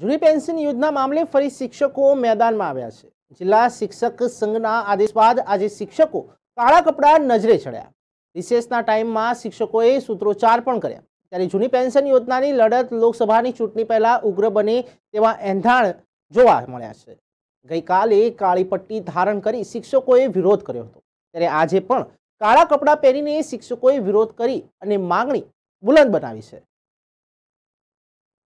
જૂની પેન્શન યોજના મામલે ફરી શિક્ષકો મેદાનમાં આવ્યા છે જિલ્લા શિક્ષક સંઘના આદેશ બાદ આજે શિક્ષકો કાળા કપડા નજરે ચડ્યા રિસેસના ટાઈમમાં શિક્ષકોએ સૂત્રોચ્ચાર પણ કર્યા ત્યારે જૂની પેન્શન યોજનાની લડત લોકસભાની ચૂંટણી પહેલાં ઉગ્ર બને તેવા એંધાણ જોવા મળ્યા છે ગઈકાલે કાળી પટ્ટી ધારણ કરી શિક્ષકોએ વિરોધ કર્યો હતો ત્યારે આજે પણ કાળા કપડાં પહેરીને શિક્ષકોએ વિરોધ કરી અને માગણી બુલંદ બનાવી છે